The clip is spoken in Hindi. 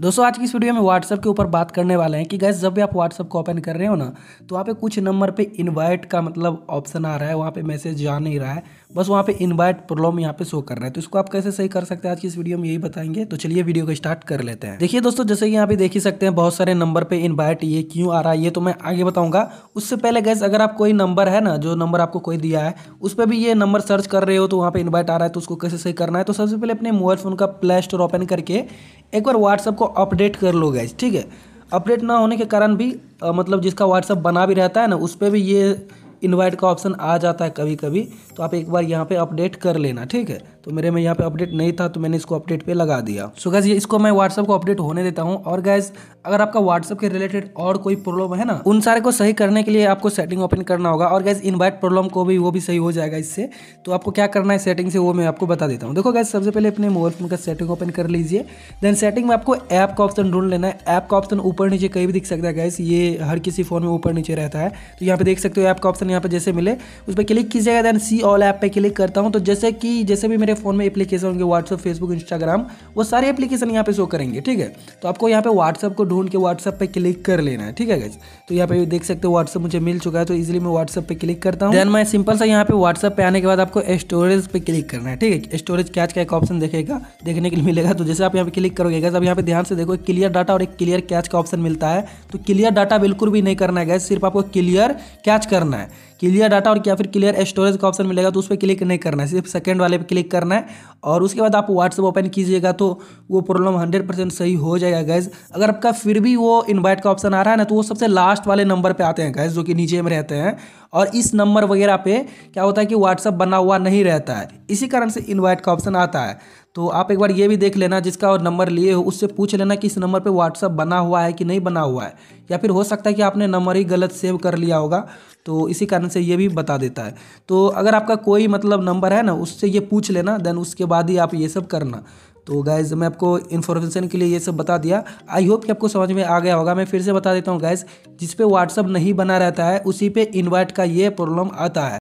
दोस्तों आज की इस वीडियो में व्हाट्सअप के ऊपर बात करने वाले हैं कि गैस जब भी आप व्हाट्सअप को ओपन कर रहे हो ना तो वहाँ पे कुछ नंबर पे इनवाइट का मतलब ऑप्शन आ रहा है वहाँ पे मैसेज जा नहीं रहा है बस वहाँ पे इनवाइट प्रॉब्लम यहाँ पे शो कर रहा है तो इसको आप कैसे सही कर सकते हैं आज की इस वीडियो में यही बताएंगे तो चलिए वीडियो को स्टार्ट कर लेते हैं देखिए दोस्तों जैसे कि यहाँ पे देख ही सकते हैं बहुत सारे नंबर पर इन्वाइट ये क्यों आ रहा है ये तो मैं आगे बताऊँगा उससे पहले गैस अगर आप कोई नंबर है ना जो नंबर आपको कोई दिया है उस पर भी ये नंबर सर्च कर रहे हो तो वहाँ पर इन्वाइट आ रहा है तो उसको कैसे सही करना है तो सबसे पहले अपने मोबाइल फोन का प्ले स्टोर ओपन करके एक बार व्हाट्सअप को अपडेट कर लो गैस ठीक है अपडेट ना होने के कारण भी आ, मतलब जिसका व्हाट्सअप बना भी रहता है ना उस पर भी ये इनवाइट का ऑप्शन आ जाता है कभी कभी तो आप एक बार यहाँ पे अपडेट कर लेना ठीक है तो मेरे में यहाँ पे अपडेट नहीं था तो मैंने इसको अपडेट पे लगा दिया सो गैस ये इसको मैं व्हाट्सअप को अपडेट होने देता हूँ और गैस अगर आपका व्हाट्सअप के रिलेटेड और कोई प्रॉब्लम है ना उन सारे को सही करने के लिए आपको सेटिंग ओपन करना होगा और गैस इन्वाइट प्रॉब्लम को भी वो भी सही हो जाएगा इससे तो आपको क्या करना है सेटिंग से वो मैं आपको बता देता हूँ देखो गैस सबसे पहले अपने मोबाइल फोन का सेटिंग ओपन कर लीजिए देन सेटिंग में आपको ऐप का ऑप्शन ढूंढ लेना है ऐप का ऑप्शन ऊपर नीचे कहीं भी दिख सकता है गैस ये हर किसी फोन में ऊपर नीचे रहता है तो यहाँ पे देख सकते हो ऐप का ऑप्शन यहाँ पर जैसे मिले उस पर क्लिक कीजिएगा दैन सी ऑल ऐप पे क्लिक करता हूँ तो जैसे कि जैसे भी मेरे फोन में एप्लीकेशन होंगे व्हाट्सअप फेसबुक इंस्टाग्राम वो सारे एप्लीकेशन यहाँ पे शो करेंगे ठीक है तो आपको यहाँ पे व्हाट्सअप को ढूंढ के व्हाट्सअप पे क्लिक कर लेना है ठीक है गैस तो यहाँ पे देख सकते हो व्हाट्सअप मुझे मिल चुका है तो इजिली मैं व्हाट्सअप पे क्लिक करता हूँ देन मैं सिंपल सा यहाँ पे व्हाट्सअप पे आने के बाद आपको स्टोरेज पे क्लिक करना है ठीक है स्टोरेज कैच का एक ऑप्शन देखेगा देखने के लिए मिलेगा तो जैसे आप यहाँ पे क्लिक करोगे गैस अब यहाँ पे ध्यान से देखो क्लियर डाटा और एक क्लियर कैच का ऑप्शन मिलता है तो क्लियर डाटा बिल्कुल भी नहीं करना है गैस सिर्फ आपको क्लियर कैच करना है क्लियर डाटा और क्या फिर क्लियर स्टोरेज का ऑप्शन मिलेगा तो उस पर क्लिक नहीं करना है सिर्फ सेकेंड वाले पर क्लिक करना है और उसके बाद आप व्हाट्सअप ओपन कीजिएगा तो वो प्रॉब्लम हंड्रेड परसेंट सही हो जाएगा गैस अगर आपका फिर भी वो इन्वाइट का ऑप्शन आ रहा है ना तो वो सबसे लास्ट वाले नंबर पर आते हैं गैस जो कि नीचे में रहते हैं और इस नंबर वगैरह पे क्या होता है कि व्हाट्सअप बना हुआ नहीं रहता है इसी कारण से इनवाइट का ऑप्शन आता है तो आप एक बार ये भी देख लेना जिसका और नंबर लिए हो उससे पूछ लेना कि इस नंबर पे व्हाट्सअप बना हुआ है कि नहीं बना हुआ है या फिर हो सकता है कि आपने नंबर ही गलत सेव कर लिया होगा तो इसी कारण से ये भी बता देता है तो अगर आपका कोई मतलब नंबर है ना उससे ये पूछ लेना देन उसके बाद ही आप ये सब करना तो गाइज़ मैं आपको इन्फॉर्मेशन के लिए ये सब बता दिया आई होप कि आपको समझ में आ गया होगा मैं फिर से बता देता हूँ गाइज़ जिस पे व्हाट्सअप नहीं बना रहता है उसी पे इन्वाइट का ये प्रॉब्लम आता है